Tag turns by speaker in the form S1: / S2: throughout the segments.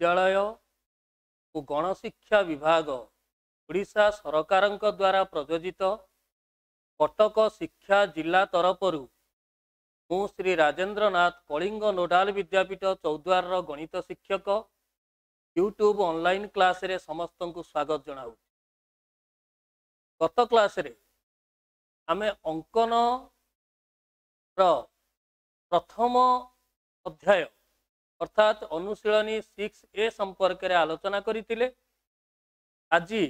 S1: ବିଦ୍ୟାଳୟକୁ ଗଣଶିକ୍ଷା ବିଭାଗ ଓଡ଼ିଶା ସରକାରଙ୍କ ଦ୍ୱାରା ପ୍ରଯୋଜିତ କଟକ ଶିକ୍ଷା ଜିଲ୍ଲା ତରଫରୁ ମୁଁ ଶ୍ରୀ ରାଜେନ୍ଦ୍ର ନାଥ କଳିଙ୍ଗ ନୋଡାଲ ବିଦ୍ୟାପୀଠ ଚୌଦ୍ୱାରର ଗଣିତ ଶିକ୍ଷକ ୟୁଟ୍ୟୁବ୍ ଅନଲାଇନ୍ କ୍ଲାସ୍ରେ ସମସ୍ତଙ୍କୁ ସ୍ୱାଗତ ଜଣାଉଛି ଗତ କ୍ଲାସ୍ରେ ଆମେ ଅଙ୍କନର ପ୍ରଥମ ଅଧ୍ୟାୟ ଅର୍ଥାତ୍ ଅନୁଶୀଳନୀ ସିକ୍ସ ଏ ସମ୍ପର୍କରେ ଆଲୋଚନା କରିଥିଲେ ଆଜି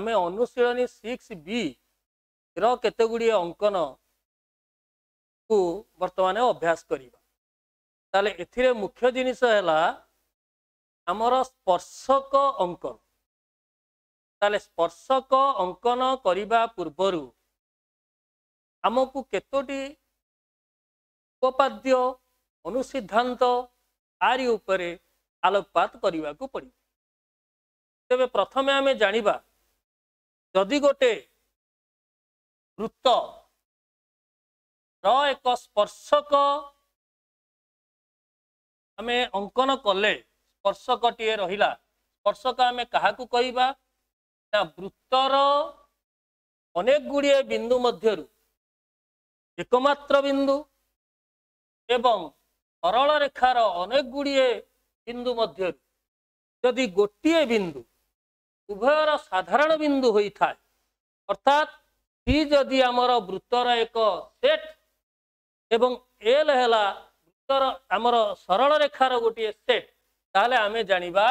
S1: ଆମେ ଅନୁଶୀଳନୀ ସିକ୍ସ ବିର କେତେ ଗୁଡ଼ିଏ ଅଙ୍କନକୁ ବର୍ତ୍ତମାନ ଅଭ୍ୟାସ କରିବା ତାହେଲେ ଏଥିରେ ମୁଖ୍ୟ ଜିନିଷ ହେଲା ଆମର ସ୍ପର୍ଶକ ଅଙ୍କନ ତାହେଲେ ସ୍ପର୍ଶକ ଅଙ୍କନ କରିବା ପୂର୍ବରୁ ଆମକୁ କେତୋଟି ଉପପାଦ୍ୟ ଅନୁସିଦ୍ଧାନ୍ତ ଆରି ଉପରେ ଆଲୋକପାତ କରିବାକୁ ପଡ଼ିବ ତେବେ ପ୍ରଥମେ ଆମେ ଜାଣିବା
S2: ଯଦି ଗୋଟେ ବୃତ୍ତର
S1: ଏକ ସ୍ପର୍ଶକ ଆମେ ଅଙ୍କନ କଲେ ସ୍ପର୍ଶକଟିଏ ରହିଲା ସ୍ପର୍ଶକ ଆମେ କାହାକୁ କହିବା ନା ବୃତ୍ତର ଅନେକ ଗୁଡ଼ିଏ ବିନ୍ଦୁ ମଧ୍ୟରୁ ଏକମାତ୍ର ବିନ୍ଦୁ ଏବଂ ସରଳ ରେଖାର ଅନେକ ଗୁଡ଼ିଏ ବିନ୍ଦୁ ମଧ୍ୟରୁ ଯଦି ଗୋଟିଏ ବିନ୍ଦୁ ଉଭୟର ସାଧାରଣ ବିନ୍ଦୁ ହୋଇଥାଏ ଅର୍ଥାତ୍ ସି ଯଦି ଆମର ବୃତ୍ତର ଏକ ସେଟ୍ ଏବଂ ଏଲ୍ ହେଲା ବୃତ୍ତର ଆମର ସରଳ ରେଖାର ଗୋଟିଏ ସେଟ୍ ତାହେଲେ ଆମେ ଜାଣିବା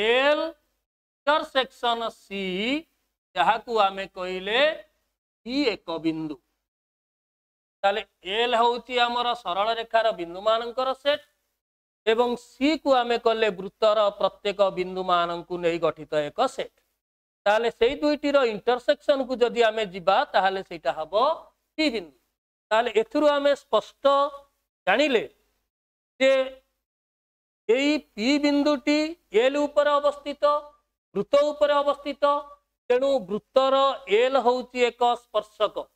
S1: ଏଲ୍ ଇଣ୍ଟରସେକ୍ସନ୍ ସି ଯାହାକୁ ଆମେ କହିଲେ ସି ଏକ ବିନ୍ଦୁ ତାହେଲେ ଏଲ୍ ହେଉଛି ଆମର ସରଳ ରେଖାର ବିନ୍ଦୁମାନଙ୍କର ସେଟ୍ ଏବଂ ସିକୁ ଆମେ କଲେ ବୃତ୍ତର ପ୍ରତ୍ୟେକ ବିନ୍ଦୁମାନଙ୍କୁ ନେଇ ଗଠିତ ଏକ ସେଟ୍ ତାହେଲେ ସେଇ ଦୁଇଟିର ଇଣ୍ଟରସେକ୍ସନକୁ ଯଦି ଆମେ ଯିବା ତାହେଲେ ସେଇଟା ହେବ ଟି ବିନ୍ଦୁ ତାହେଲେ ଏଥିରୁ ଆମେ ସ୍ପଷ୍ଟ ଜାଣିଲେ ଯେ ଏଇ ପି ବିନ୍ଦୁଟି ଏଲ୍ ଉପରେ ଅବସ୍ଥିତ ବୃତ୍ତ ଉପରେ ଅବସ୍ଥିତ ତେଣୁ ବୃତ୍ତର ଏଲ୍ ହେଉଛି ଏକ ସ୍ପର୍ଶକ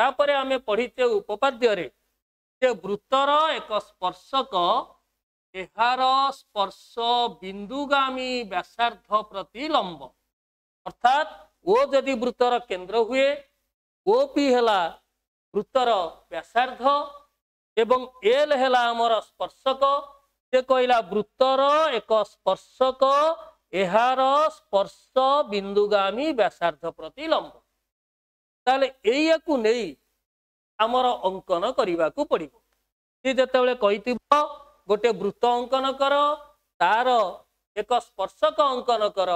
S1: ତାପରେ ଆମେ ପଢ଼ିଛେ ଉପପାଦ୍ୟରେ ଯେ ବୃତ୍ତର ଏକ ସ୍ପର୍ଶକ ଏହାର ସ୍ପର୍ଶ ବିନ୍ଦୁଗାମୀ ବ୍ୟାସାର୍ଦ୍ଧ ପ୍ରତି ଲମ୍ବ ଅର୍ଥାତ୍ ଓ ଯଦି ବୃତ୍ତର କେନ୍ଦ୍ର ହୁଏ ଓ ପି ହେଲା ବୃତ୍ତର ବ୍ୟାସାର୍ଦ୍ଧ ଏବଂ ଏଲ୍ ହେଲା ଆମର ସ୍ପର୍ଶକ ସେ କହିଲା ବୃତ୍ତର ଏକ ସ୍ପର୍ଶକ ଏହାର ସ୍ପର୍ଶ ବିନ୍ଦୁଗାମୀ ବ୍ୟାସାର୍ଦ୍ଧ ପ୍ରତି ଲମ୍ବ ତାହେଲେ ଏଇଆକୁ ନେଇ ଆମର ଅଙ୍କନ କରିବାକୁ ପଡିବ ସେ ଯେତେବେଳେ କହିଥିବ ଗୋଟେ ବୃତ୍ତ ଅଙ୍କନ କର ତାର ଏକ ସ୍ପର୍ଶକ ଅଙ୍କନ କର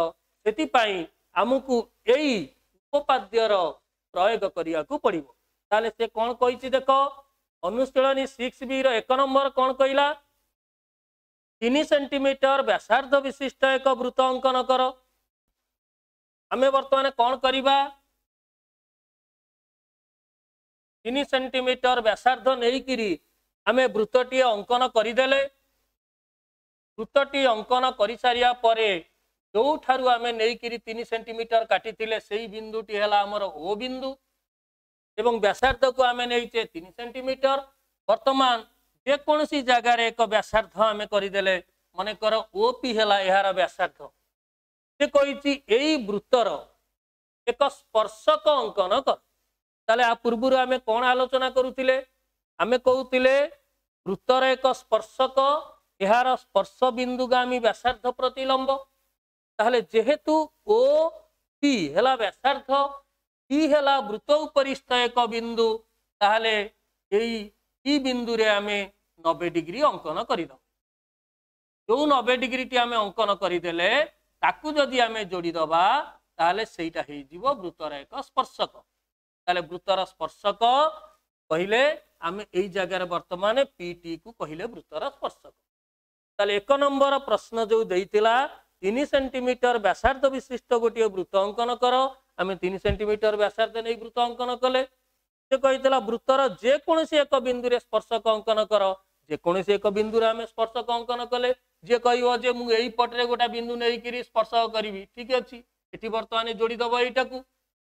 S1: ସେଥିପାଇଁ ଆମକୁ ଏଇ ଉପାଦ୍ୟର ପ୍ରୟୋଗ କରିବାକୁ ପଡିବ ତାହେଲେ ସେ କଣ କହିଛି ଦେଖ ଅନୁଶୀଳନୀ ସିକ୍ସ ବି ର ଏକ ନମ୍ବର କଣ କହିଲା ତିନି ସେଣ୍ଟିମିଟର ବ୍ୟାସାର୍ଦ୍ଧ ବିଶିଷ୍ଟ ଏକ ବୃତ୍ତ ଅଙ୍କନ କର ଆମେ ବର୍ତ୍ତମାନ କଣ କରିବା ତିନି ସେଣ୍ଟିମିଟର ବ୍ୟାସାର୍ଦ୍ଧ ନେଇକିରି ଆମେ ବୃତ୍ତଟିଏ ଅଙ୍କନ କରିଦେଲେ ବୃତ୍ତଟି ଅଙ୍କନ କରିସାରିବା ପରେ ଯେଉଁଠାରୁ ଆମେ ନେଇକିରି ତିନି ସେଣ୍ଟିମିଟର କାଟିଥିଲେ ସେଇ ବିନ୍ଦୁଟି ହେଲା ଆମର ଓ ବିନ୍ଦୁ ଏବଂ ବ୍ୟାସାର୍ଦ୍ଧକୁ ଆମେ ନେଇଛେ ତିନି ସେଣ୍ଟିମିଟର ବର୍ତ୍ତମାନ ଯେକୌଣସି ଜାଗାରେ ଏକ ବ୍ୟାସାର୍ଦ୍ଧ ଆମେ କରିଦେଲେ ମନେକର ଓ ପି ହେଲା ଏହାର ବ୍ୟାସାର୍ଦ୍ଧ ସେ କହିଛି ଏଇ ବୃତ୍ତର ଏକ ସ୍ପର୍ଶକ ଅଙ୍କନ କର ତାହେଲେ ଆ ପୂର୍ବରୁ ଆମେ କ'ଣ ଆଲୋଚନା କରୁଥିଲେ ଆମେ କହୁଥିଲେ ବୃତ୍ତର ଏକ ସ୍ପର୍ଶକ ଏହାର ସ୍ପର୍ଶ ବିନ୍ଦୁଗାମୀ ବ୍ୟାସାର୍ଦ୍ଧ ପ୍ରତିଲମ୍ବ ତାହେଲେ ଯେହେତୁ ଓ ଟି ହେଲା ବ୍ୟାସାର୍ଦ୍ଧ ଟି ହେଲା ବୃତ ଉପରିସ୍ଥ ଏକ ବିନ୍ଦୁ ତାହେଲେ ଏଇ ଇ ବିନ୍ଦୁରେ ଆମେ ନବେ ଡିଗ୍ରୀ ଅଙ୍କନ କରିଦେବୁ ଯୋଉ ନବେ ଡିଗ୍ରୀଟି ଆମେ ଅଙ୍କନ କରିଦେଲେ ତାକୁ ଯଦି ଆମେ ଯୋଡ଼ିଦବା ତାହେଲେ ସେଇଟା ହେଇଯିବ ବୃତ୍ତର ଏକ ସ୍ପର୍ଶକ वृत्तर स्पर्शक कहले आम यगार बर्तमान टी को कहले वृत्तर स्पर्शक एक नंबर प्रश्न जो देता तीन सेमिटर व्यासार्ध विशिष्ट गोटे वृत्त अंकन कर आम तीन सेमिटर व्यासार्ध नहीं वृत्त अंकन कले से कही वृत्तर जेकोसी एक बिंदु स्पर्शक अंकन कर जेकोसी एक बिंदु आम स्पर्शक अंकन कले जे कह मुझे गोटे बिंदु नहीं कि स्पर्शक करी ठीक अच्छी इटि बर्तमान जोड़ीदब यही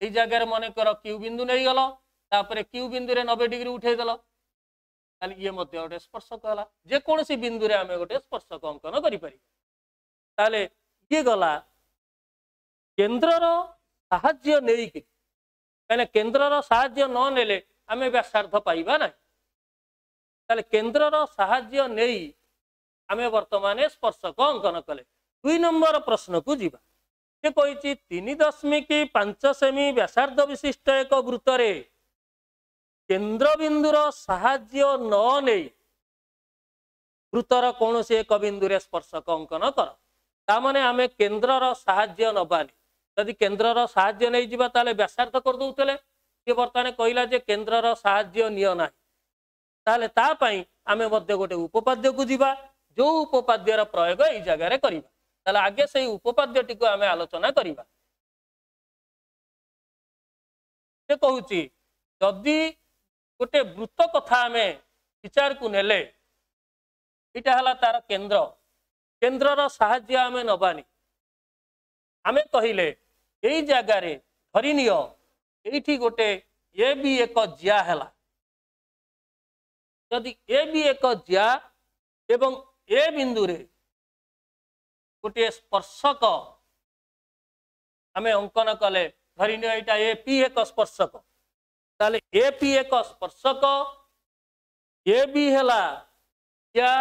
S1: এই জায়গায় মনে করো কিউ বিন্দু নেই গেল তারপরে কিউ বিন্দুরে নবে ডিগ্রি উঠাই দেল তাহলে ইয়ে মধ্যে গোটে স্পর্শক হল যেকোনসি বিন্দুরে আমি গোটে স্পর্শক অঙ্কন করিপারিবা তাহলে ইয়ে গলা কেন্দ্রর সাহায্য নেইকি କାହିଁକିନା କେନ୍ଦ୍ରର ସାହାଯ୍ୟ ନ ନେଲେ ଆମେ ବ୍ୟାସାର୍ଥ ପାଇବା ନାହିଁ ତାହେଲେ সাহায্য নেই আমি বর্তমানে স্পর্শক অঙ্কন কলে দুই নম্বর ନମ୍ବର ପ୍ରଶ୍ନକୁ ଯିବା କହିଛି ତିନି ଦଶମିକ ପାଞ୍ଚ ସେମି ବ୍ୟାସାର୍ଦ୍ଧ ବିଶିଷ୍ଟ ଏକ ବୃତ୍ତରେ କେନ୍ଦ୍ରବିନ୍ଦୁର ସାହାଯ୍ୟ ନ ନେଇ ବୃତ୍ତର କୌଣସି ଏକ ବିନ୍ଦୁରେ ସ୍ପର୍ଶକ ଅଙ୍କନ କର ତାମାନେ ଆମେ କେନ୍ଦ୍ରର ସାହାଯ୍ୟ ନବାନି ଯଦି କେନ୍ଦ୍ରର ସାହାଯ୍ୟ ନେଇଯିବା ତାହେଲେ ବ୍ୟାସାର୍ଥ କରିଦେଉଥିଲେ ସିଏ ବର୍ତ୍ତମାନ କହିଲା ଯେ କେନ୍ଦ୍ରର ସାହାଯ୍ୟ ନିଅ ନାହିଁ ତାହେଲେ ତା ପାଇଁ ଆମେ ମଧ୍ୟ ଗୋଟେ ଉପପାଦ୍ୟକୁ ଯିବା ଯେଉଁ ଉପପାଦ୍ୟର ପ୍ରୟୋଗ ଏଇ ଜାଗାରେ କରିବା ତାହେଲେ ଆଗେ ସେଇ ଉପପାଦ୍ୟଟିକୁ ଆମେ ଆଲୋଚନା କରିବା ସେ କହୁଛି ଯଦି ଗୋଟେ ବୃତ କଥା ଆମେ ବିଚାରକୁ ନେଲେ ଏଇଟା ହେଲା ତାର କେନ୍ଦ୍ର କେନ୍ଦ୍ରର ସାହାଯ୍ୟ ଆମେ ନବାନି ଆମେ କହିଲେ ଏଇ ଜାଗାରେ ଧରିନିଅ ଏଇଠି ଗୋଟେ ଏ ବି ଏକ ଜିଆ ହେଲା ଯଦି ଏ ବି ଏକ ଜିଆ ଏବଂ ଏ ବିନ୍ଦୁରେ ଗୋଟିଏ ସ୍ପର୍ଶକ ଆମେ ଅଙ୍କନ କଲେ ଧରି ନିଅ ଏଇଟା ଏ ପି ଏକ ସ୍ପର୍ଶକ ତାହେଲେ ଏ ପି ଏକ ସ୍ପର୍ଶକ ଏ ବି ହେଲା ଜିଆ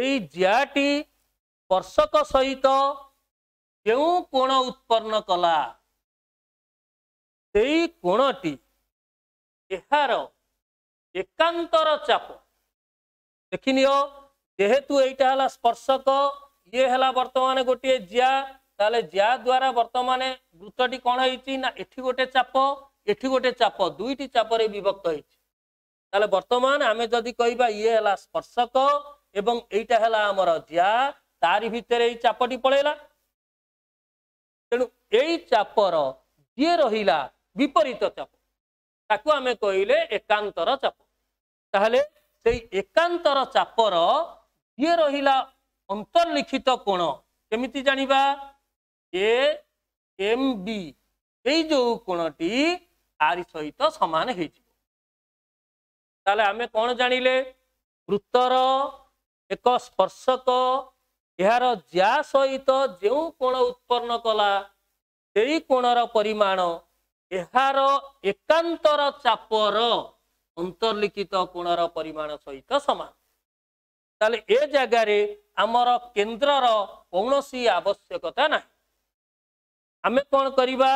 S1: ଏଇ ଜିଆଟି ସ୍ପର୍ଶକ ସହିତ କେଉଁ କୋଣ ଉତ୍ପନ୍ନ କଲା ସେଇ କୋଣଟି ଏହାର ଏକାନ୍ତର ଚାପ ଦେଖିନିଅ ଯେହେତୁ ଏଇଟା ହେଲା ସ୍ପର୍ଶକ ইয়ে হেলা বর্তমানে গোটিয়ে জিয়া তাহলে জিয়া দ্বারা বর্তমানে বৃত্তটি কোণ হয়েছি না এটি গোটে চাপ এটি গোটে চাপ দুইটি চাপরে বিভক্ত হয়েছে তাহলে বর্তমান আমি যদি কইবা ইয়ে হেলা স্পর্শক এবং এইটা হেলা আমার জিয়া তার ভিতরে এই চাপটি পড়েলা তেণু এই চাপর যে রহিলা বিপরীত চাপ তাকে আমি কইলে একান্তর চাপ তাহলে সেই একান্তর চাপর যে রহিলা ଅନ୍ତର୍ଲିଖିତ କୋଣ କେମିତି ଜାଣିବା ଏ ଏମ୍ ବି ଏଇ ଯେଉଁ କୋଣଟି ଆରି ସହିତ ସମାନ ହେଇଯିବ ତାହେଲେ ଆମେ କ'ଣ ଜାଣିଲେ ବୃତ୍ତର ଏକ ସ୍ପର୍ଶକ ଏହାର ଜ୍ୟା ସହିତ ଯେଉଁ କୋଣ ଉତ୍ପନ୍ନ କଲା ସେଇ କୋଣର ପରିମାଣ ଏହାର ଏକାନ୍ତର ଚାପର ଅନ୍ତର୍ଲିଖିତ କୋଣର ପରିମାଣ ସହିତ ସମାନ ତାହେଲେ ଏ ଜାଗାରେ ଆମର କେନ୍ଦ୍ରର କୌଣସି ଆବଶ୍ୟକତା ନାହିଁ ଆମେ କ'ଣ କରିବା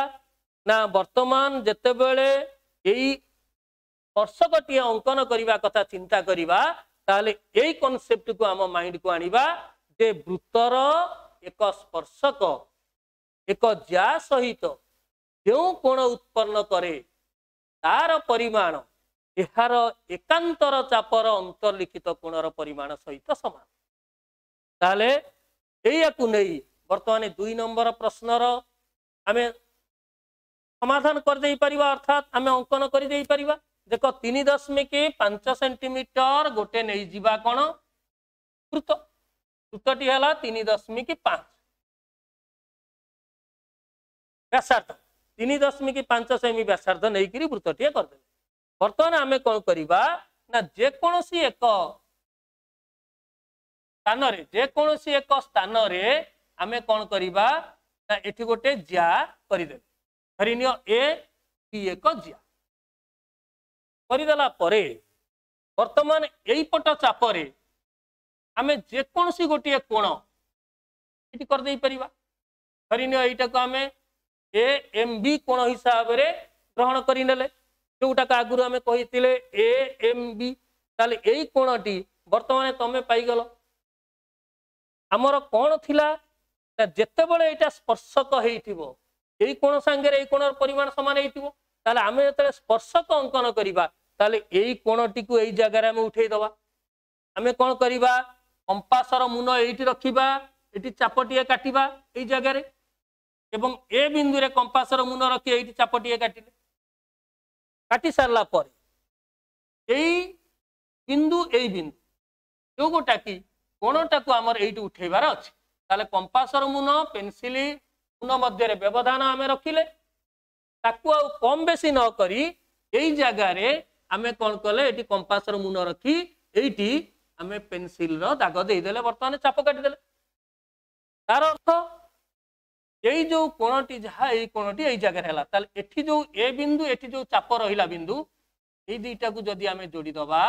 S1: ନା ବର୍ତ୍ତମାନ ଯେତେବେଳେ ଏଇ ସ୍ପର୍ଶକଟିଏ ଅଙ୍କନ କରିବା କଥା ଚିନ୍ତା କରିବା ତାହେଲେ ଏଇ କନସେପ୍ଟକୁ ଆମ ମାଇଣ୍ଡକୁ ଆଣିବା ଯେ ବୃତ୍ତର ଏକ ସ୍ପର୍ଶକ ଏକ ଯା ସହିତ ଯେଉଁ କୋଣ ଉତ୍ପନ୍ନ କରେ ତାର ପରିମାଣ ଏହାର ଏକାନ୍ତର ଚାପର ଅନ୍ତର୍ଲିଖିତ କୋଣର ପରିମାଣ ସହିତ ସମାନ ତାହେଲେ ଏଇଆକୁ ନେଇ ବର୍ତ୍ତମାନ ଦୁଇ ନମ୍ବର ପ୍ରଶ୍ନର ଆମେ ସମାଧାନ କରିଦେଇପାରିବା ଅର୍ଥାତ୍ ଆମେ ଅଙ୍କନ କରିଦେଇପାରିବା ଦେଖ ତିନି ଦଶମିକ ପାଞ୍ଚ ସେଣ୍ଟିମିଟର ଗୋଟେ ନେଇଯିବା କ'ଣ କୃତ କୃତଟି ହେଲା ତିନି ଦଶମିକ ପାଞ୍ଚ ବ୍ୟାସାର୍ଦ୍ଧ ତିନି ଦଶମିକ ପାଞ୍ଚ ସେମି ବ୍ୟାସାର୍ଦ୍ଧ ନେଇକରି ବୃତ୍ତଟିଏ କରିଦେଲେ ବର୍ତ୍ତମାନ ଆମେ କ'ଣ କରିବା ନା ଯେକୌଣସି ଏକ স্থানরে যেকোনসি এক স্থানের আমি কন করা এটি গোটে জিয়া করে করিদেবে ধরিনিও এ কি এক জিয়া করিদেলা পরে বর্তমান এইপট চাপরে আমি যেকোনসি গোটিয়ে কোণ এটি করিদেই পারিবা ধরিনিও এইটাকে আমি এ এম বি কোণ হিসাবে গ্রহণ করে নেলে ଆଗରୁ ଆମେ আমি কে এম বি তাহলে এই কোণটি বর্তমানে তুমি পাইগল ଆମର କ'ଣ ଥିଲା ଯେତେବେଳେ ଏଇଟା ସ୍ପର୍ଶକ ହେଇଥିବ ଏଇ କୋଣ ସାଙ୍ଗରେ ଏଇ କୋଣର ପରିମାଣ ସମାନ ହେଇଥିବ ତାହେଲେ ଆମେ ଯେତେବେଳେ ସ୍ପର୍ଶକ ଅଙ୍କନ କରିବା ତାହେଲେ ଏଇ କୋଣଟିକୁ ଏଇ ଜାଗାରେ ଆମେ ଉଠେଇଦବା ଆମେ କ'ଣ କରିବା କମ୍ପାସର ମୁନ ଏଇଠି ରଖିବା ଏଠି ଚାପଟିଏ କାଟିବା ଏଇ ଜାଗାରେ ଏବଂ ଏ ବିନ୍ଦୁରେ କମ୍ପାସର ମୁନ ରଖି ଏଇଠି ଚାପଟିଏ କାଟିଲେ କାଟି ସାରିଲା ପରେ ଏଇ ବିନ୍ଦୁ ଏଇ ବିନ୍ଦୁ ଯୋଉ ଗୋଟାକି কোণটাকু আমার এইটি উঠেবার আছে তাহলে কম্পাসর মুন পেনসিল মুন মধ্যে ব্যবধান আমি রখিলে তাকু আম বেশি ন করি এই জায়গায় আমি কম কলে এটি কম্পাসর মুন রখি এইটি আমি পেনসিল দাগ দেইদেলে বর্তমানে চাপ কাটিদেলে তার অর্থ এই যে কোণটি যা এই কোণটি এই জায়গায় হল তাহলে এটি যে এ বিন্দু এটি যে চাপ রহিলা বিন্দু এই দুইটাকে যদি আমি যোড়ি দেবা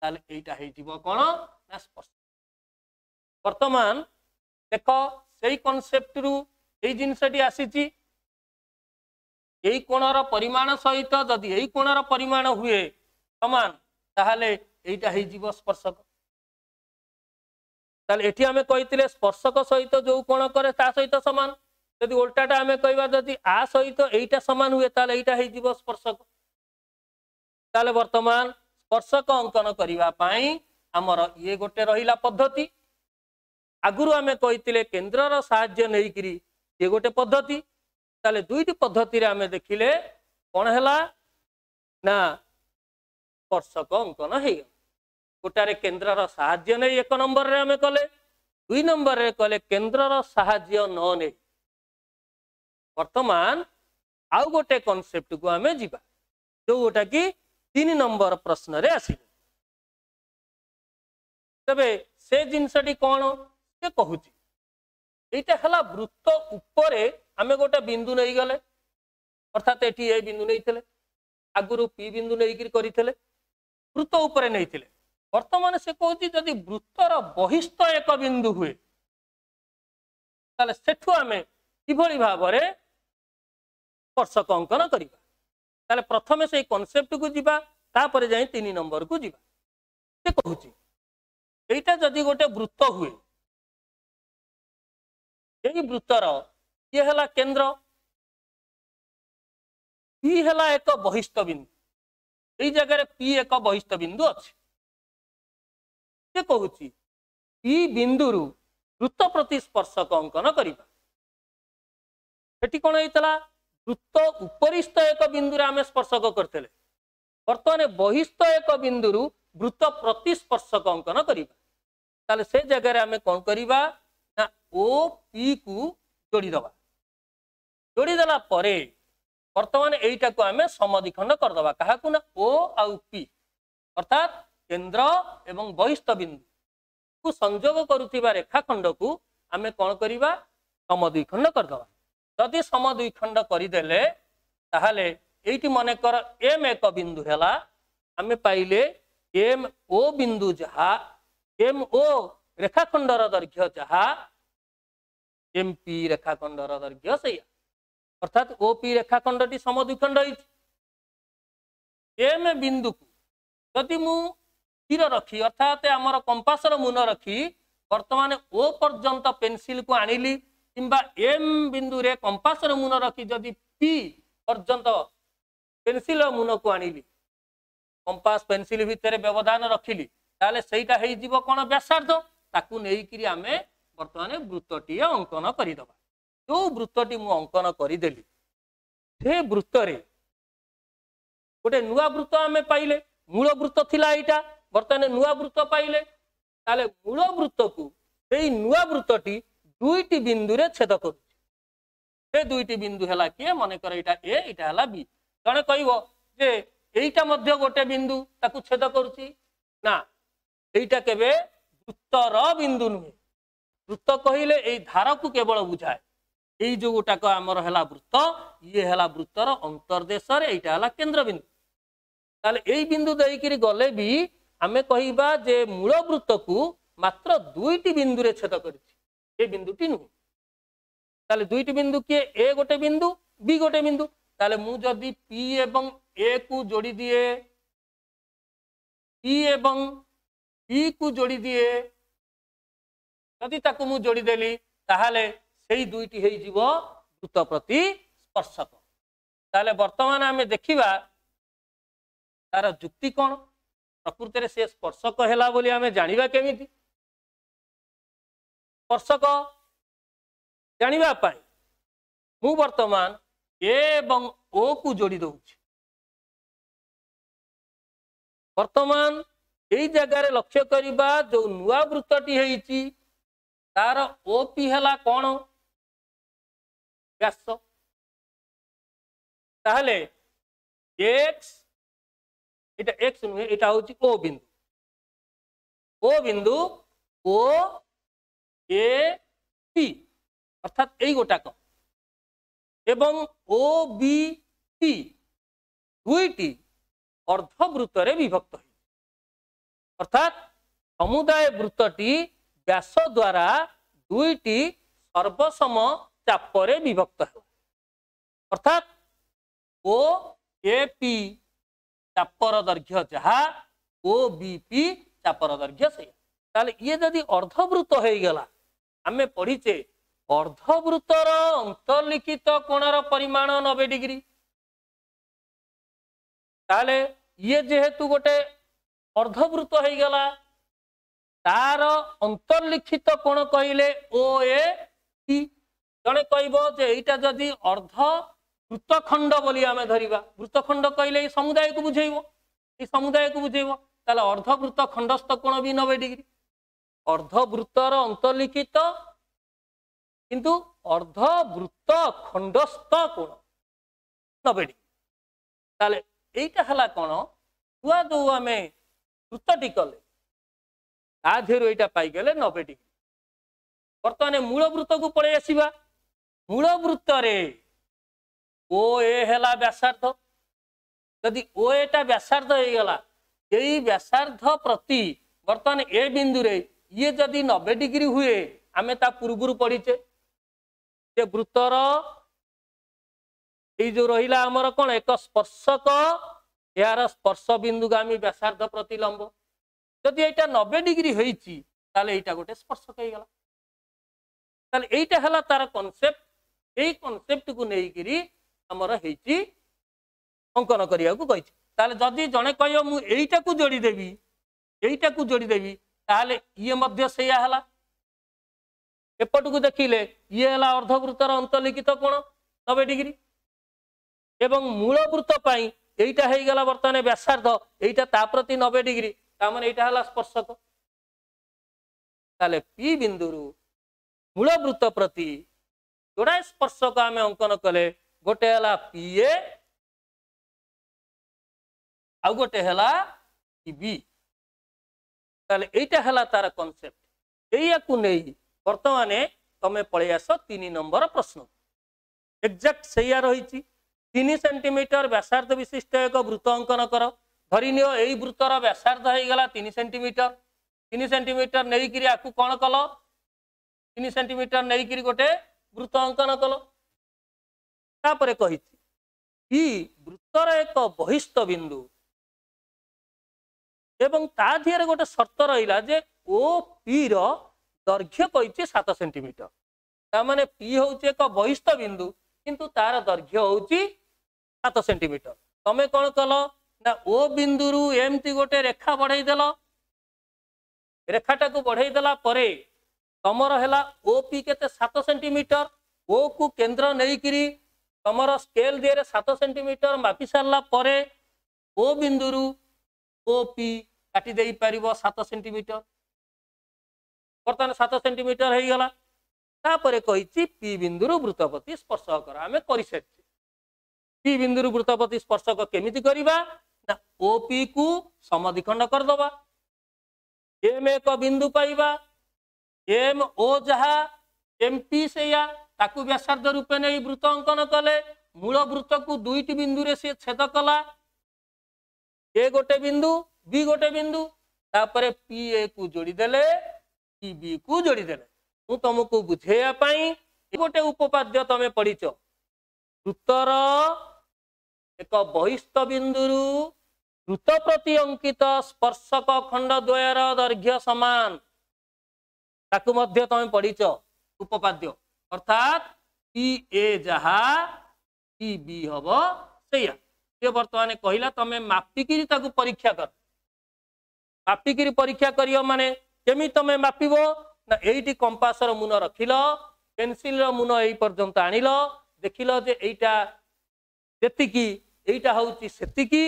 S1: তাহলে এইটা হয়ে যাব কোণ না স্পষ্ট ବର୍ତ୍ତମାନ ଦେଖ ସେଇ କନସେପ୍ଟରୁ ଏଇ ଜିନିଷଟି ଆସିଛି ଏଇ କୋଣର ପରିମାଣ ସହିତ ଯଦି ଏଇ କୋଣର ପରିମାଣ ହୁଏ ସମାନ ତାହେଲେ ଏଇଟା ହେଇଯିବ ସ୍ପର୍ଶକ ତାହେଲେ ଏଠି ଆମେ କହିଥିଲେ ସ୍ପର୍ଶକ ସହିତ ଯୋଉ କୋଣ କରେ ତା ସହିତ ସମାନ ଯଦି ଓଲଟାଟା ଆମେ କହିବା ଯଦି ଆ ସହିତ ଏଇଟା ସମାନ ହୁଏ ତାହେଲେ ଏଇଟା ହେଇଯିବ ସ୍ପର୍ଶକ ତାହେଲେ ବର୍ତ୍ତମାନ ସ୍ପର୍ଶକ ଅଙ୍କନ କରିବା ପାଇଁ ଆମର ଇଏ ଗୋଟେ ରହିଲା ପଦ୍ଧତି ଆଗରୁ ଆମେ କହିଥିଲେ କେନ୍ଦ୍ରର ସାହାଯ୍ୟ ନେଇକିରି ସିଏ ଗୋଟେ ପଦ୍ଧତି ତାହେଲେ ଦୁଇଟି ପଦ୍ଧତିରେ ଆମେ ଦେଖିଲେ କ'ଣ ହେଲା ନା ସ୍ପର୍ଶକ ଅଙ୍କନ ହେଇଗଲା ଗୋଟାରେ କେନ୍ଦ୍ରର ସାହାଯ୍ୟ ନେଇ ଏକ ନମ୍ବରରେ ଆମେ କଲେ ଦୁଇ ନମ୍ବରରେ କଲେ କେନ୍ଦ୍ରର ସାହାଯ୍ୟ ନ ନେଇ ବର୍ତ୍ତମାନ ଆଉ ଗୋଟେ କନସେପ୍ଟକୁ ଆମେ ଯିବା ଯେଉଁଟା କି ତିନି ନମ୍ବର ପ୍ରଶ୍ନରେ ଆସିବ ତେବେ ସେ ଜିନିଷଟି କ'ଣ কে କହୁଛି ଏଇଟା ହେଲା ବୃତ୍ତ ଉପରେ ଆମେ ଗୋଟେ ବିନ୍ଦୁ ନେଇଗଲେ ଅର୍ଥାତ୍ ଏଠି ଏ ବିନ୍ଦୁ ନେଇଥିଲେ ଆଗରୁ ପି ବିନ୍ଦୁ ନେଇକିରି କରିଥିଲେ ବୃତ୍ତ ଉପରେ ନେଇଥିଲେ ବର୍ତ୍ତମାନ ସେ କହୁଛି ଯଦି ବୃତ୍ତର ବହିଷ୍ଠ ଏକ ବିନ୍ଦୁ ହୁଏ ତାହେଲେ ସେଠୁ ଆମେ কিভাবে ভাবে স্পর্শক অঙ্কন করা তাহলে প্রথমে সেই কনসেপ্ট কু যা তাপরে যাই তিন নম্বর কু যা সে কুচি এইটা যদি গোটে বৃত্ত হুয়ে
S2: ଏହି ବୃତ୍ତର ଇଏ ହେଲା କେନ୍ଦ୍ର ପି ହେଲା ଏକ ବହିଷ୍ଠ ବିନ୍ଦୁ ଏଇ ଜାଗାରେ ପି ଏକ ବହିଷ୍ଠ ବିନ୍ଦୁ ଅଛି ସେ କହୁଛି ପି ବିନ୍ଦୁରୁ
S1: ବୃତ୍ତ ପ୍ରତି ସ୍ପର୍ଶକ ଅଙ୍କନ କରିବା ସେଠି କ'ଣ ହେଇଥିଲା ବୃତ୍ତ ଉପରିସ୍ଥ ଏକ ବିନ୍ଦୁରେ ଆମେ ସ୍ପର୍ଶକ କରିଥିଲେ ବର୍ତ୍ତମାନ ବହିଷ୍ଠ ଏକ ବିନ୍ଦୁରୁ ବୃତ ପ୍ରତି ସ୍ପର୍ଶକ ଅଙ୍କନ କରିବା ତାହେଲେ ସେ ଜାଗାରେ ଆମେ କ'ଣ କରିବା ओ पी को जोड़ीद जोड़ीदेला बर्तमान यही आम समीखंड करदे क्या ना ओ पी अर्थात केन्द्र एवं बहिस्त बिंदु को संजोग करेखाखंड को आम कौन करवा समीखंड करदे जदि समीखंड करदे यही मन कर एम एक बिंदु है आम पाइले एम ओ बिंदु जहाँ एम ओ रेखाखंडर दैर्घ्य जहाँ এমপি রেখাখণ্ডর দৈর্ঘ্য সেইয়া অর্থাৎ ওপি রেখাখণ্ডটি সমদ্বিখণ্ড হয়েছে এম বিন্দুকু যদি মু স্থির রখি অর্থাৎ আমার কম্পাসর মুন রখি বর্তমান ও পর্যন্ত পেনসিল কু আনিলি কিংবা এম বিন্দুরে কম্পাসর মুন রখি যদি পি পর্যন্ত পেনসিল মুনকু আনিলি কম্পাস পেনসিল ভিতরে ব্যবধান রখিলি তাহলে সেইটা হয়ে যাব কোণ ব্যাসার্ধ তাকে নেইকি আমি ବର୍ତ୍ତମାନ ବୃତ୍ତଟିଏ ଅଙ୍କନ କରିଦେବା ଯେଉଁ ବୃତ୍ତଟି ମୁଁ ଅଙ୍କନ କରିଦେଲି ସେ ବୃତ୍ତରେ ଗୋଟେ ନୂଆ ବୃତ୍ତ ଆମେ ପାଇଲେ ମୂଳ ବୃତ୍ତ ଥିଲା ଏଇଟା ବର୍ତ୍ତମାନ ନୂଆ ବୃତ୍ତ ପାଇଲେ ତାହେଲେ ମୂଳ ବୃତ୍ତକୁ ସେଇ ନୂଆ ବୃତ୍ତଟି ଦୁଇଟି ବିନ୍ଦୁରେ ଛେଦ କରୁଛି ସେ ଦୁଇଟି ବିନ୍ଦୁ ହେଲା କିଏ ମନେକର ଏଇଟା ଏ ଏଇଟା ହେଲା ବି ଜଣେ କହିବ ଯେ এইটা মধ্যে গোটে বিন্দু তাকে ছেদ করছি না এইটা কেবে বৃত্তর বিন্দু নুহে বৃত্ত কহিলে এই ধারকু কেবল বুঝায় এই যোটাক আমার হল বৃত্ত ইয়ে হল বৃত্তর অন্তর্দেশের এইটা হল কেন্দ্রবিন্দু তাহলে এই বিন্দু দিয়ে গলে বি আমি কহবা যে মূল বৃত্তক মাত্র দুইটি বিন্দুরে ছেদ করেছি এই বিন্দুটি নুহ তাহলে দুইটি বিন্দু কি এ গোটে বিন্দু বি গোটে বিন্দু তাহলে মু যদি পি এবং এ কু যোড়ি দিয়ে পি এবং পি কু যোড়ি দিয়ে ଯଦି ତାକୁ ମୁଁ ଯୋଡ଼ିଦେଲି ତାହେଲେ ସେଇ ଦୁଇଟି ହେଇଯିବ ଦୂତ ପ୍ରତି ସ୍ପର୍ଶକ ତାହେଲେ ବର୍ତ୍ତମାନ ଆମେ ଦେଖିବା ତାର ଯୁକ୍ତି କ'ଣ ପ୍ରକୃତିରେ ସେ ସ୍ପର୍ଶକ ହେଲା ବୋଲି ଆମେ ଜାଣିବା କେମିତି
S2: ସ୍ପର୍ଶକ ଜାଣିବା ପାଇଁ ମୁଁ ବର୍ତ୍ତମାନ
S1: ଏ ଏବଂ ଓ କୁ ଯୋଡ଼ି ଦେଉଛି ବର୍ତ୍ତମାନ ଏଇ ଜାଗାରେ ଲକ୍ଷ୍ୟ କରିବା ଯୋଉ ନୂଆ ବୃତ୍ତଟି ହେଇଛି তার ও পি হলা কোন গাস
S2: তাহলে এক্স এটা এক্স এটা হচ্ছি ও বিন্দু ও বিন্দু ও এ পি অর্থাৎ এই গোটাক এবং
S1: ও বি টি দুইটি অর্ধবৃত্তরে বিভক্ত হয় অর্থাৎ সমুদায় বৃত্তটি ব্যাস দ্বারা দুইটি সর্বসম চাপরে বিভক্ত হব অর্থাৎ ও এপি চাপর দৈর্ঘ্য যাহা ও বিপি চাপর দৈর্ঘ্য সেইয়া তাহলে ইয়ে যদি অর্ধবৃত হয়ে গলা আমি পড়িছে অর্ধবৃতর অন্তর্লিখিত কোণর পরিমাণ নবে ডিগ্রি তাহলে ইয়ে যেহেতু গোটে অর্ধবৃত হয়ে গলা ତାର ଅନ୍ତର୍ଲିଖିତ କ'ଣ କହିଲେ ଓ ଏ ଜଣେ କହିବ ଯେ ଏଇଟା ଯଦି ଅର୍ଦ୍ଧ ବୃତ୍ତଖଣ୍ଡ ବୋଲି ଆମେ ଧରିବା ବୃତ୍ତଖଣ୍ଡ କହିଲେ ଏଇ ସମୁଦାୟକୁ ବୁଝେଇବ ଏଇ ସମୁଦାୟକୁ ବୁଝେଇବ ତାହେଲେ ଅର୍ଦ୍ଧ ବୃତ୍ତ ଖଣ୍ଡସ୍ଥ କୋଣ ବି ନବେ ଡିଗ୍ରୀ ଅର୍ଦ୍ଧ ବୃତ୍ତର ଅନ୍ତର୍ଲିଖିତ କିନ୍ତୁ ଅର୍ଦ୍ଧ ବୃତ୍ତ ଖଣ୍ଡସ୍ଥ କୋଣ ନବେ ଡିଗ୍ରୀ ତାହେଲେ ଏଇଟା ହେଲା କ'ଣ ଦୁଆ ଦଉ ଆମେ ବୃତ୍ତଟି କଲେ ତା ଦେହରୁ ଏଇଟା ପାଇଗଲେ ନବେ ଡିଗ୍ରୀ ବର୍ତ୍ତମାନ ମୂଳ ବୃତ୍ତକୁ ପଳେଇ ଆସିବା ମୂଳ ବୃତ୍ତରେ ଓ ଏ ହେଲା ବ୍ୟାସାର୍ଦ୍ଧ ଯଦି ଓ ଏଟା ବ୍ୟାସାର୍ଦ୍ଧ ହେଇଗଲା ଏଇ ବ୍ୟାସାର୍ଦ୍ଧ ପ୍ରତି ବର୍ତ୍ତମାନ ଏ ବିନ୍ଦୁରେ ଇଏ ଯଦି ନବେ ଡିଗ୍ରୀ ହୁଏ ଆମେ ତା ପୂର୍ବରୁ ପଢ଼ିଛେ ସେ ବୃତ୍ତର ଏଇ ଯୋଉ ରହିଲା ଆମର କ'ଣ ଏକ ସ୍ପର୍ଶକ ଏହାର ସ୍ପର୍ଶ ବିନ୍ଦୁକୁ ଆମେ ବ୍ୟାସାର୍ଦ୍ଧ ପ୍ରତି ଲମ୍ବ যদি এইটা নবে ডিগ্রি হয়েছি তাহলে এইটা গোটে স্পর্শক হয়ে গেল তাহলে এইটা হল তার কনসেপ্ট এই কনসেপ্ট কু নেইকি আমার হয়েছি অঙ্কন করা তাহলে যদি জনে কহ মু এইটা যোড়িদেবি এইটা দেবি তাহলে ইয়ে মধ্যে সেয়া হল এপটকু দেখিলে ইয়ে হল অর্ধবৃত্তর অন্তলিখিত কোণ নবে ডিগ্রি এবং মূল মূলবৃত্ত এইটা হয়ে গেল বর্তমানে ব্যাসার্ধ এইটা তা প্রতি নবে ডিগ্রি ତାମାନେ ଏଇଟା ହେଲା ସ୍ପର୍ଶକ ତାହେଲେ ପି ବିନ୍ଦୁରୁ ମୂଳ ବୃତ୍ତ ପ୍ରତି ଯୋଡ଼ାଏ ସ୍ପର୍ଶକ ଆମେ ଅଙ୍କନ କଲେ ଗୋଟେ ହେଲା ପି ଏ ଆଉ ଗୋଟେ ହେଲା ପିବି ତାହେଲେ ଏଇଟା ହେଲା ତାର କନସେପ୍ଟ ଏଇଆକୁ ନେଇ ବର୍ତ୍ତମାନ ତମେ ପଳେଇ ଆସ ତିନି ନମ୍ବର ପ୍ରଶ୍ନ ଏକ୍ଜାକ୍ଟ ସେଇଆ ରହିଛି ତିନି ସେଣ୍ଟିମିଟର ବ୍ୟାସାର୍ଦ୍ଧ ବିଶିଷ୍ଟ ଏକ ବୃତ୍ତ ଅଙ୍କନ କର ধরিনিও এই বৃত্তর ব্যাসার্ধ হয়ে গেল তিন সেটিমিটর তিন সেটিমিটর নেইকি আকু কণ কল তিন সেটিমিটর নেইকি গোটে বৃত্ত অঙ্কন কল তাপরে কী ই বৃত্তর এক বহিষ্ঠ বিন্দু এবং তা দিয়ে গোটে শর্ত রহিলা যে ও পি রৈর্ঘ্য কইছে সাত সেটিমিটর তা মানে পি হচ্ছে এক বহিষ্ঠ বিন্দু কিন্তু তার দৈর্ঘ্য হচ্ছে সাত সেটিমিটর তুমি কল ଓ ବିନ୍ଦୁରୁ ଏମିତି ଗୋଟେ ରେଖା ବଢ଼େଇଦେଲ ରେଖାଟାକୁ ବଢ଼େଇ ଦେଲା ପରେ ତମର ହେଲା ଓ ପି କେତେ ସାତ ସେଣ୍ଟିମିଟର ଓ କୁ କେନ୍ଦ୍ର ନେଇକିରି ତମର ସ୍କେଲ ଦିହରେ ସାତ ସେଣ୍ଟିମିଟର ମାପି ସାରିଲା ପରେ ଓ ବିନ୍ଦୁରୁ ଓ ପି କାଟି ଦେଇପାରିବ ସାତ ସେଣ୍ଟିମିଟର ବର୍ତ୍ତମାନ ସାତ ସେଣ୍ଟିମିଟର ହେଇଗଲା ତାପରେ କହିଛି ପି ବିନ୍ଦୁରୁ ବୃତ୍ତପତି କର ଆମେ କରିସାରିଛେ ପି ବିନ୍ଦୁରୁ ବୃତ୍ତପତି ସ୍ପର୍ଶକ କେମିତି କରିବା ନା ଓପିକୁ ସମଧିଖଣ୍ଡ କରିଦବା ଏମ୍ ଏକ ବିନ୍ଦୁ ପାଇବା ଏମ୍ ଓ ଯାହା ଏମ୍ ପି ସେଇଆ ତାକୁ ବ୍ୟାସାର୍ଦ୍ଧ ରୂପେ ନେଇ ବୃତ୍ତ ଅଙ୍କନ କଲେ ମୂଳ ବୃତ୍ତକୁ ଦୁଇଟି ବିନ୍ଦୁରେ ସିଏ ଛେଦ କଲା ଏ ଗୋଟେ ବିନ୍ଦୁ ବି ଗୋଟେ ବିନ୍ଦୁ ତାପରେ ପି ଏ କୁ ଯୋଡ଼ିଦେଲେ ପି ବି କୁ ଯୋଡ଼ିଦେଲେ ମୁଁ ତମକୁ ବୁଝେଇବା ପାଇଁ ଗୋଟେ ଉପପାଦ୍ୟ ତମେ ପଢିଛ ବୃତ୍ତର ଏକ ବହିଷ୍ଠ ବିନ୍ଦୁରୁ ଦ୍ରୁତ ପ୍ରତି ଅଙ୍କିତ ସ୍ପର୍ଶକ ଖଣ୍ଡ ଦ୍ୱୟର ଦୈର୍ଘ୍ୟ ସମାନ ତାକୁ ମଧ୍ୟ ତମେ ପଢିଛ ଉପପାଦ୍ୟ ଅର୍ଥାତ୍ ଇ ଏ ଯାହା ଇ ବି ହବ ସେଇଆ ସେ ବର୍ତ୍ତମାନ କହିଲା ତମେ ମାପିକିରି ତାକୁ ପରୀକ୍ଷା କର ମାପିକିରି ପରୀକ୍ଷା କରିବ ମାନେ କେମିତି ତମେ ମାପିବ ନା ଏଇଠି କମ୍ପାସର ମୁନ ରଖିଲ ପେନସିଲର ମୁନ ଏଇ ପର୍ଯ୍ୟନ୍ତ ଆଣିଲ ଦେଖିଲ ଯେ ଏଇଟା त्यतिकि ଏଇଟା ହେଉଛି ସେତିକି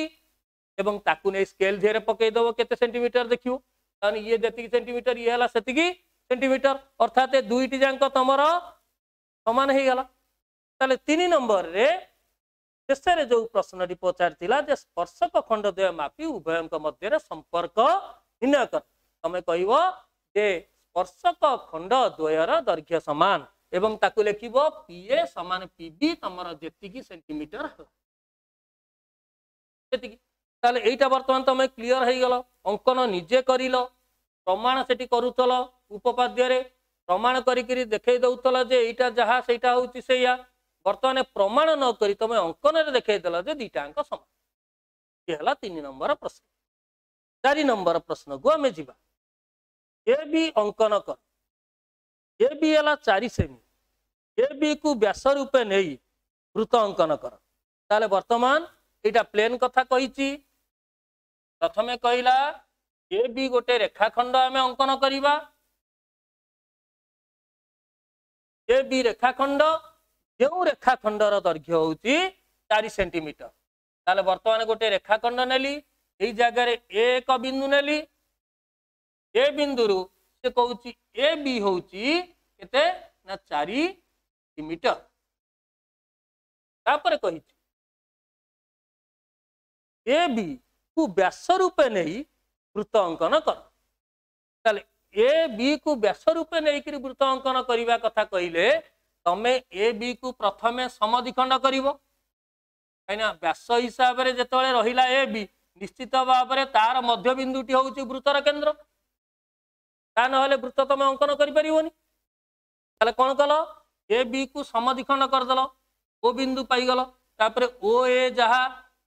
S1: ଏବଂ ତାକୁ ନେଇ ସ୍କେଲ୍ ଧିଅରେ ପକେଇଦେବ କେତେ ସେଣ୍ଟିମିଟର ଦେଖିବୁ ତାହେଲେ ଇଏ ଯେତିକି ସେଣ୍ଟିମିଟର ଇଏ ହେଲା ସେତିକି ସେଣ୍ଟିମିଟର ଅର୍ଥାତ୍ ଦୁଇଟି ଯାକ ତମର ସମାନ ହେଇଗଲା ତାହେଲେ ତିନି ନମ୍ବରରେ ଶେଷରେ ଯୋଉ ପ୍ରଶ୍ନଟି ପଚାରିଥିଲା ଯେ ସ୍ପର୍ଶକ ଖଣ୍ଡଦ୍ୱୟ ମାପି ଉଭୟଙ୍କ ମଧ୍ୟରେ ସମ୍ପର୍କ ନିର୍ଣ୍ଣୟ କର ତମେ କହିବ ଯେ ସ୍ପର୍ଶକ ଖଣ୍ଡ ଦ୍ୱୟର ଦୈର୍ଘ୍ୟ ସମାନ ଏବଂ ତାକୁ ଲେଖିବ ପିଏ ସମାନ ପିବି ତମର ଯେତିକି ସେଣ୍ଟିମିଟର ସେତିକି ତାହେଲେ ଏଇଟା ବର୍ତ୍ତମାନ ତମେ କ୍ଲିଅର ହେଇଗଲ ଅଙ୍କନ ନିଜେ କରିଲ ପ୍ରମାଣ ସେଠି କରୁଥିଲ ଉପପାଦ୍ୟରେ ପ୍ରମାଣ କରିକିରି ଦେଖେଇ ଦଉଥିଲ ଯେ ଏଇଟା ଯାହା ସେଇଟା ହଉଛି ସେଇଆ ବର୍ତ୍ତମାନ ପ୍ରମାଣ ନ କରି ତମେ ଅଙ୍କନରେ ଦେଖେଇଦେଲ ଯେ ଦୁଇଟା ଅଙ୍କ ସମାନ ଇଏ ହେଲା ତିନି ନମ୍ବର ପ୍ରଶ୍ନ ଚାରି ନମ୍ବର ପ୍ରଶ୍ନକୁ ଆମେ ଯିବା ଏ ବି ଅଙ୍କନ କର ଏ ବି ହେଲା ଚାରି ସେମି କୁ ବ୍ୟାସ ରୂପେ ନେଇ ବୃତ ଅଙ୍କନ କର ତାହେଲେ ବର୍ତ୍ତମାନ ଏଇଟା ପ୍ଲେନ୍ କଥା କହିଛି ପ୍ରଥମେ କହିଲା ଏ ବି ଗୋଟେ ରେଖାଖଣ୍ଡ ଆମେ ଅଙ୍କନ କରିବା ଏ ବି ରେଖାଖଣ୍ଡ ଯେଉଁ ରେଖାଖଣ୍ଡର ଦୈର୍ଘ୍ୟ ହେଉଛି ଚାରି ସେଣ୍ଟିମିଟର ତାହେଲେ ବର୍ତ୍ତମାନ ଗୋଟେ ରେଖାଖଣ୍ଡ ନେଲି ଏଇ ଜାଗାରେ ଏ ଏକ ବିନ୍ଦୁ ନେଲି ଏ ବିନ୍ଦୁରୁ ସେ କହୁଛି ଏ ବି ହେଉଛି କେତେ ନା ଚାରି मीटर
S2: तापर कही ए बी को व्यास रूपे
S1: नहीं वृत्त अंकन कर ए बी को व्यास रूपे नहीं वृत्त अंकन करने कथा कहले तुम्हें ए बी को प्रथम समदिखंड कर कहीं व्यास हिसाब से जो रहा ए बी निश्चित भाव में तार मध्य बिंदुटी हूँ वृत्तर केन्द्र ता ना वृत्त तुम अंकन करें कौन कल ଏ ବି କୁ ସମଧିକ୍ଷଣ କରିଦେଲ ଓ ବିନ୍ଦୁ ପାଇଗଲ ତାପରେ ଓ ଏ ଯାହା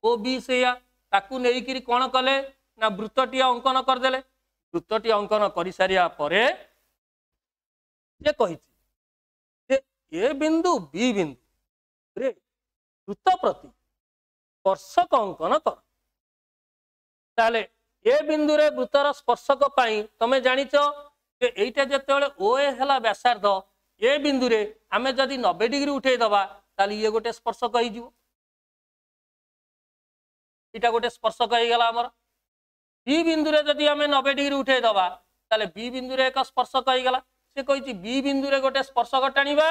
S1: ଓ ବି ସେଇଆ ତାକୁ ନେଇକିରି କ'ଣ କଲେ ନା ବୃତ୍ତଟିଏ ଅଙ୍କନ କରିଦେଲେ ବୃତ୍ତଟିଏ ଅଙ୍କନ କରିସାରିବା ପରେ ସେ କହିଛି ଯେ ଏ ବିନ୍ଦୁ ବି ବିନ୍ଦୁ ରେ ବୃତ୍ତ ପ୍ରତି ସ୍ପର୍ଶକ ଅଙ୍କନ କର ତାହେଲେ ଏ ବିନ୍ଦୁରେ ବୃତ୍ତର ସ୍ପର୍ଶକ ପାଇଁ ତମେ ଜାଣିଛ ଯେ ଏଇଟା ଯେତେବେଳେ ଓ ଏ ହେଲା ବ୍ୟାସାର୍ଦ୍ଧ ଏ ବିନ୍ଦୁରେ ଆମେ ଯଦି ନବେ ଡିଗ୍ରୀ ଉଠେଇଦବା ତାହେଲେ ଇଏ ଗୋଟେ ସ୍ପର୍ଶକ ହେଇଯିବ ଏଇଟା ଗୋଟେ ସ୍ପର୍ଶକ ହେଇଗଲା ଆମର ବି ବିନ୍ଦୁରେ ଯଦି ଆମେ ନବେ ଡିଗ୍ରୀ ଉଠେଇଦବା ତାହେଲେ ବି ବିନ୍ଦୁରେ ଏକ ସ୍ପର୍ଶକ ହେଇଗଲା ସେ କହିଛି ବି ବିନ୍ଦୁରେ ଗୋଟେ ସ୍ପର୍ଶକ ଟାଣିବା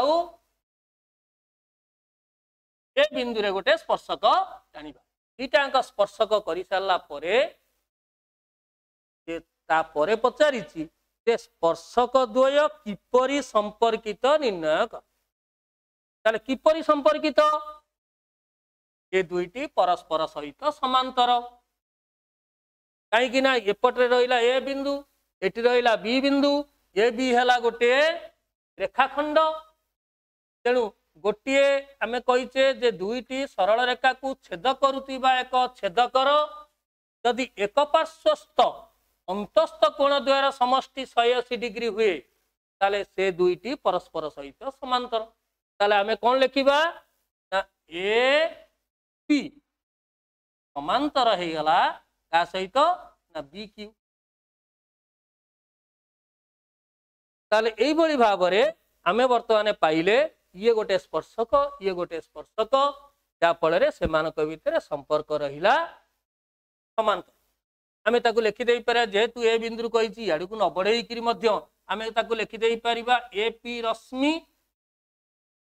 S1: ଆଉ ଏ ବିନ୍ଦୁରେ ଗୋଟେ ସ୍ପର୍ଶକ ଟାଣିବା ଦୁଇଟାଙ୍କ ସ୍ପର୍ଶକ କରିସାରିଲା ପରେ ତାପରେ ପଚାରିଛି ଯେ ସ୍ପର୍ଶକ ଦ୍ୱୟ କିପରି ସମ୍ପର୍କିତ ନିର୍ଣ୍ଣୟ କର ତାହେଲେ କିପରି ସମ୍ପର୍କିତ ଏ ଦୁଇଟି ପରସ୍ପର ସହିତ ସମାନ୍ତର କାହିଁକି ନା ଏପଟରେ ରହିଲା ଏ ବିନ୍ଦୁ ଏଠି ରହିଲା ବି ବିନ୍ଦୁ ଏ ବି ହେଲା ଗୋଟିଏ ରେଖାଖଣ୍ଡ ତେଣୁ ଗୋଟିଏ ଆମେ କହିଛେ ଯେ ଦୁଇଟି ସରଳ ରେଖାକୁ ଛେଦ କରୁଥିବା ଏକ ଛେଦକର ଯଦି ଏକ ପାର୍ଶ୍ୱସ୍ଥ অন্তস্থ কোণ দ্বয়ের সমষ্টি শহে অশি ডিগ্রি হুয়ে তাহলে সে দুইটি পরস্পর সহিত সমান্তর তাহলে আমি কোণ লেখিবা না এ পি সমান্তর হয়ে গলা কা সহিত না বি কিউ তাহলে এইভাবে ভাবে আমি বর্তমানে পাইলে ইয়ে গোটে স্পর্শক ইয়ে গোটে স্পর্শক যা ফলরে সেমানক ভিতরে সম্পর্ক রহিলা সমান্তর ଆମେ ତାକୁ ଲେଖିଦେଇପାରିବା ଯେହେତୁ ଏ ବିନ୍ଦୁ କହିଛି ଇଆଡ଼କୁ ନ ବଢ଼େଇକିରି ମଧ୍ୟ ଆମେ ତାକୁ ଲେଖିଦେଇପାରିବା ଏ ପି ରଶ୍ମି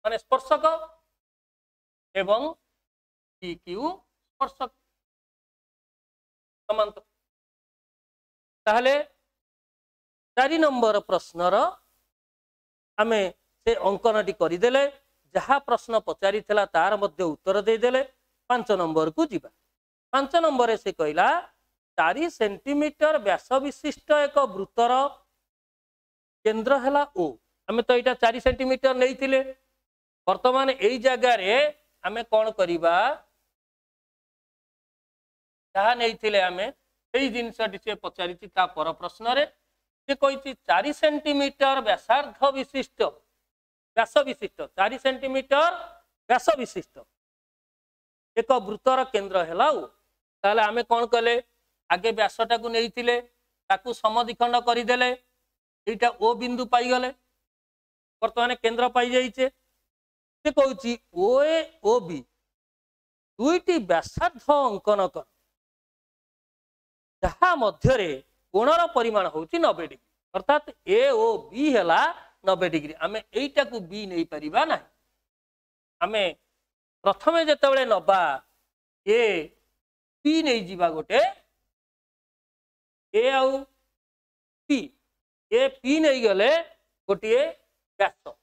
S1: ମାନେ ସ୍ପର୍ଶକ ଏବଂ ତାହେଲେ ଚାରି ନମ୍ବର ପ୍ରଶ୍ନର ଆମେ ସେ ଅଙ୍କନଟି କରିଦେଲେ ଯାହା ପ୍ରଶ୍ନ ପଚାରିଥିଲା ତାର ମଧ୍ୟ ଉତ୍ତର ଦେଇଦେଲେ ପାଞ୍ଚ ନମ୍ବରକୁ ଯିବା ପାଞ୍ଚ ନମ୍ବରରେ ସେ କହିଲା চারি সেটিমিটর ব্যাস বিশিষ্ট এক বৃত্তর কেন্দ্র হেলা ও আমি তো এইটা চারি সেটিমিটর নেইলে বর্তমান এই জায়গার আমি কণ করা ଯାହା ନେଇଥିଲେ ଆମେ ସେଇ ଜିନିଷଟି ସିଏ ପଚାରିଛି ତା ପର ପ୍ରଶ୍ନରେ ସେ କହିଛି ଚାରି ସେଣ୍ଟିମିଟର ବ୍ୟାସାର୍ଦ୍ଧ ବିଶିଷ୍ଟ ବ୍ୟାସ ବିଶିଷ୍ଟ ଚାରି ସେଣ୍ଟିମିଟର ବ୍ୟାସ ବିଶିଷ୍ଟ ଏକ ବୃତ୍ତର କେନ୍ଦ୍ର ହେଲା ତାହେଲେ ଆମେ କ'ଣ କଲେ আগে ব্যাসটাকে নেইলে তাকে সমদ্বিখণ্ড করিদেলে এইটা ও বিন্দু পাইগলে বর্তমানে কেন্দ্র পাই যাইছে সে কৌছি ও এ ও বি দুইটি ব্যাসার্ধ অঙ্কন কর যাহা মধ্যে কোণর পরিমাণ হচ্ছে নবে ডিগ্রি অর্থাৎ এ ও বি হেলা নবে ডিগ্রি আমি এইটাকু বি নেই পারিবা না আমি প্রথমে যেতবে নবা এ বি নেই যা গোটে ଏ ଆଉ ପି ଏ ପି ନେଇଗଲେ ଗୋଟିଏ ବ୍ୟାସ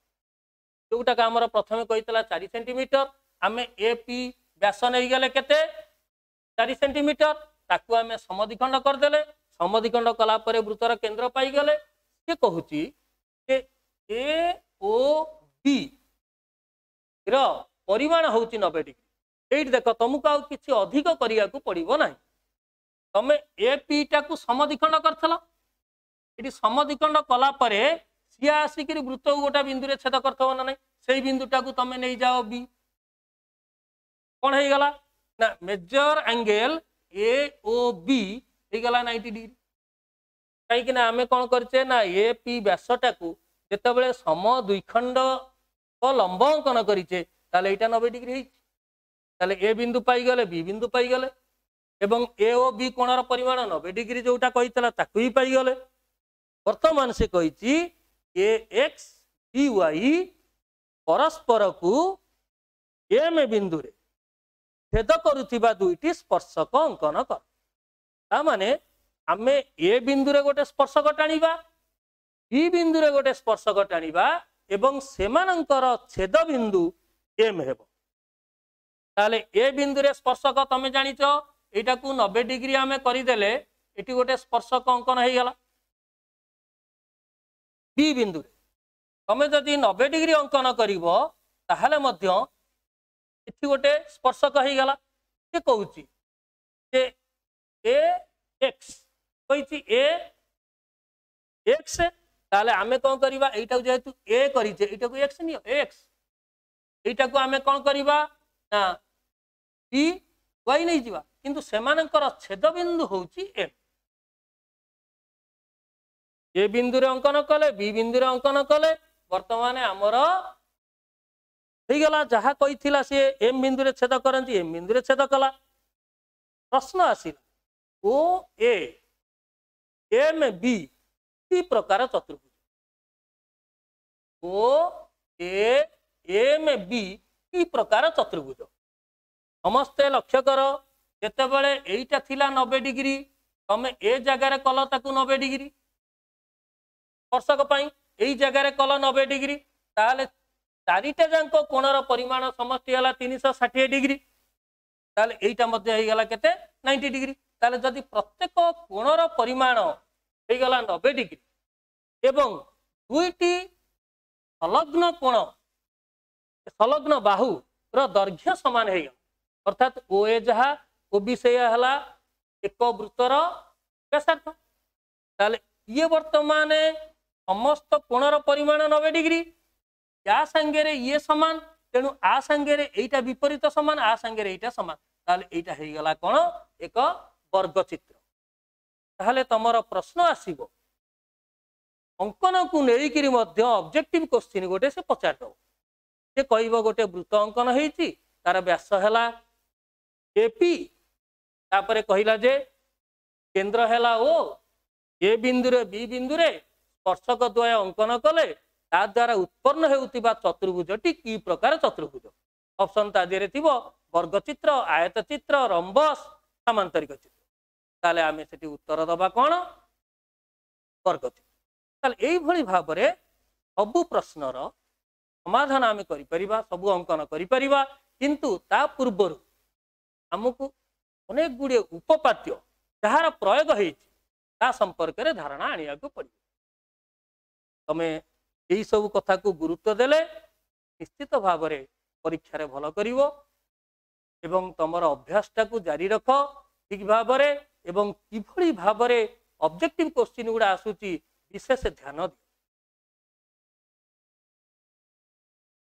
S1: ଯେଉଁଟାକି ଆମର ପ୍ରଥମେ କହିଥିଲା ଚାରି ସେଣ୍ଟିମିଟର ଆମେ ଏ ପି ବ୍ୟାସ ନେଇଗଲେ କେତେ ଚାରି ସେଣ୍ଟିମିଟର ତାକୁ ଆମେ ସମଧିଖଣ୍ଡ କରିଦେଲେ ସମଧିଖଣ୍ଡ କଲା ପରେ ବୃତ୍ତର କେନ୍ଦ୍ର ପାଇଗଲେ ସେ କହୁଛି ଯେ ଏ ଓ ବି ର ପରିମାଣ ହେଉଛି ନବେ ଡିଗ୍ରୀ ଏଇଠି ଦେଖ ତମକୁ ଆଉ କିଛି ଅଧିକ କରିବାକୁ ପଡ଼ିବ ନାହିଁ ତମେ ଏ ପିଟାକୁ ସମଧିକରଣ କରିଥିଲ ଏଠି ସମଧିକରଣ କଲାପରେ ସିଏ ଆସିକିରି ବୃତ୍ତକୁ ଗୋଟେ ବିନ୍ଦୁରେ ଛେଦ କରିଥିବ ନା ନାହିଁ ସେଇ ବିନ୍ଦୁଟାକୁ ତମେ ନେଇଯାଅ ବି କ'ଣ ହେଇଗଲା ନା ମେଜର ଆଙ୍ଗେଲ ଏ ଓ ବି ହେଇଗଲା ନାଇଣ୍ଟି ଡିଗ୍ରୀ କାହିଁକି ନା ଆମେ କ'ଣ କରିଛେ ନା ଏ ପି ବ୍ୟାସଟାକୁ ଯେତେବେଳେ ସମ ଦୁଇଖଣ୍ଡ ଲମ୍ବ ଅଙ୍କନ କରିଛେ ତାହେଲେ ଏଇଟା ନବେ ଡିଗ୍ରୀ ହେଇଛି তাহলে এ বিন্দু পাইগলে বি বিন্দু পাইগলে ଏବଂ ଏ ଓ ବି କୋଣର ପରିମାଣ ନବେ ଡିଗ୍ରୀ ଯେଉଁଟା କହିଥିଲା ତାକୁ ହିଁ ପାଇଗଲେ ବର୍ତ୍ତମାନ ସେ କହିଛି ଏ ଏକ୍ସ ବି ୱାଇ ପରସ୍ପରକୁ ଏମ୍ ବିନ୍ଦୁରେ ଛେଦ କରୁଥିବା ଦୁଇଟି ସ୍ପର୍ଶକ ଅଙ୍କନ କର ତା ମାନେ ଆମେ ଏ ବିନ୍ଦୁରେ ଗୋଟେ ସ୍ପର୍ଶକ ଟାଣିବା ବି ବିନ୍ଦୁରେ ଗୋଟେ ସ୍ପର୍ଶକ ଟାଣିବା ଏବଂ ସେମାନଙ୍କର ଛେଦ ବିନ୍ଦୁ ଏମ୍ ହେବ ତାହେଲେ ଏ ବିନ୍ଦୁରେ ସ୍ପର୍ଶକ ତମେ ଜାଣିଛ এইটা কু 90 ডিগ্রি আমি করি দেলে এটি গটে স্পর্শক অঙ্কন হই গলা বি বিন্দু তুমি যদি 90 ডিগ্রি অঙ্কন করিব তাহলে মধ্য এটি গটে স্পর্শক হই গলা কে কইছি যে এ এক্স কইছি এ এক্স তাহলে আমি কোন করিবা এইটা যেহেতু এ করিছে এটা কো এক্স নিও এক্স এইটা কো আমি কোন করিবা না বি ওয়াই নাই যিবা କିନ୍ତୁ ସେମାନଙ୍କର ଛେଦ ବିନ୍ଦୁ ହଉଛି ଏମ୍ ଏ ବିନ୍ଦୁରେ ଅଙ୍କନ କଲେ ବି ବିନ୍ଦୁରେ ଅଙ୍କନ କଲେ ବର୍ତ୍ତମାନ ଆମର ହେଇଗଲା ଯାହା କହିଥିଲା ସିଏ ଏମ୍ ବିନ୍ଦୁରେ ଛେଦ କରନ୍ତି ଏମ୍ ବିନ୍ଦୁରେ ଛେଦ କଲା ପ୍ରଶ୍ନ ଆସିଲା ଓ ଏମ୍ ବି କି ପ୍ରକାର ଚତୁର୍ଭୁଜ ଓ ଏମ୍ ବି କି ପ୍ରକାର ଚତୁର୍ଭୁଜ ସମସ୍ତେ ଲକ୍ଷ୍ୟ କର ଯେତେବେଳେ ଏଇଟା ଥିଲା ନବେ ଡିଗ୍ରୀ ତମେ ଏ ଜାଗାରେ କଲ ତାକୁ ନବେ ଡିଗ୍ରୀ ସ୍ପର୍ଶକ ପାଇଁ ଏଇ ଜାଗାରେ କଲ ନବେ ଡିଗ୍ରୀ ତାହେଲେ ଚାରିଟା ଯାକ କୋଣର ପରିମାଣ ସମଷ୍ଟି ହେଲା ତିନିଶହ ଷାଠିଏ ଡିଗ୍ରୀ ତାହେଲେ ଏଇଟା ମଧ୍ୟ ହେଇଗଲା କେତେ ନାଇଣ୍ଟି ଡିଗ୍ରୀ ତାହେଲେ ଯଦି ପ୍ରତ୍ୟେକ କୋଣର ପରିମାଣ ହେଇଗଲା ନବେ ଡିଗ୍ରୀ ଏବଂ ଦୁଇଟି ସଂଲଗ୍ନ କୋଣ ସଂଲଗ୍ନ ବାହୁର ଦୈର୍ଘ୍ୟ ସମାନ ହେଇଗଲା ଅର୍ଥାତ୍ ଓ ଏ ଯାହା ଓବିସେୟ ହେଲା ଏକ ବୃତ୍ତର ବ୍ୟାସାର୍ଥ ତାହେଲେ ଇଏ ବର୍ତ୍ତମାନ ସମସ୍ତ କୋଣର ପରିମାଣ ନବେ ଡିଗ୍ରୀ ୟା ସାଙ୍ଗରେ ଇଏ ସମାନ ତେଣୁ ଆ ସାଙ୍ଗରେ ଏଇଟା ବିପରୀତ ସମାନ ଆ ସାଙ୍ଗରେ ଏଇଟା ସମାନ ତାହେଲେ ଏଇଟା ହେଇଗଲା କ'ଣ ଏକ ବର୍ଗଚିତ୍ର ତାହେଲେ ତମର ପ୍ରଶ୍ନ ଆସିବ ଅଙ୍କନକୁ ନେଇକିରି ମଧ୍ୟ ଅବଜେକ୍ଟିଭ କ୍ୱେଶ୍ଚିନ୍ ଗୋଟେ ସେ ପଚାରିଦେବ ସେ କହିବ ଗୋଟେ ବୃତ୍ତ ଅଙ୍କନ ହେଇଛି ତାର ବ୍ୟାସ ହେଲା ଏପି ତାପରେ କହିଲା ଯେ କେନ୍ଦ୍ର ହେଲା ଓ ଏ ବିନ୍ଦୁରେ ବି ବିନ୍ଦୁରେ ସ୍ପର୍ଶକ ଦ୍ୱୟ ଅଙ୍କନ କଲେ ତାଦ୍ଵାରା ଉତ୍ପନ୍ନ ହେଉଥିବା ଚତୁର୍ଭୁଜଟି କି ପ୍ରକାର ଚତୁର୍ଭୁଜ ଅପସନ୍ ତା ଦେହରେ ଥିବ ବର୍ଗଚିତ୍ର ଆୟତ ଚିତ୍ର ରମ୍ବସ ସାମାନ୍ତରିକ ଚିତ୍ର ତାହେଲେ ଆମେ ସେଠି ଉତ୍ତର ଦବା କ'ଣ ବର୍ଗଚିତ୍ର ତାହେଲେ ଏଇଭଳି ଭାବରେ ସବୁ ପ୍ରଶ୍ନର ସମାଧାନ ଆମେ କରିପାରିବା ସବୁ ଅଙ୍କନ କରିପାରିବା କିନ୍ତୁ ତା ପୂର୍ବରୁ ଆମକୁ ଅନେକ ଗୁଡ଼ିଏ ଉପପାଦ୍ୟ ଯାହାର ପ୍ରୟୋଗ ହେଇଛି ତା ସମ୍ପର୍କରେ ଧାରଣା ଆଣିବାକୁ ପଡ଼ିବ ତମେ ଏହିସବୁ କଥାକୁ ଗୁରୁତ୍ୱ ଦେଲେ ନିଶ୍ଚିତ ଭାବରେ ପରୀକ୍ଷାରେ ଭଲ କରିବ ଏବଂ ତମର ଅଭ୍ୟାସଟାକୁ ଜାରି ରଖ ଠିକ୍ ଭାବରେ ଏବଂ କିଭଳି ଭାବରେ ଅବଜେକ୍ଟିଭ କୋଶ୍ଚିନ୍ ଗୁଡ଼ା ଆସୁଛି ବିଶେଷ ଧ୍ୟାନ ଦିଅ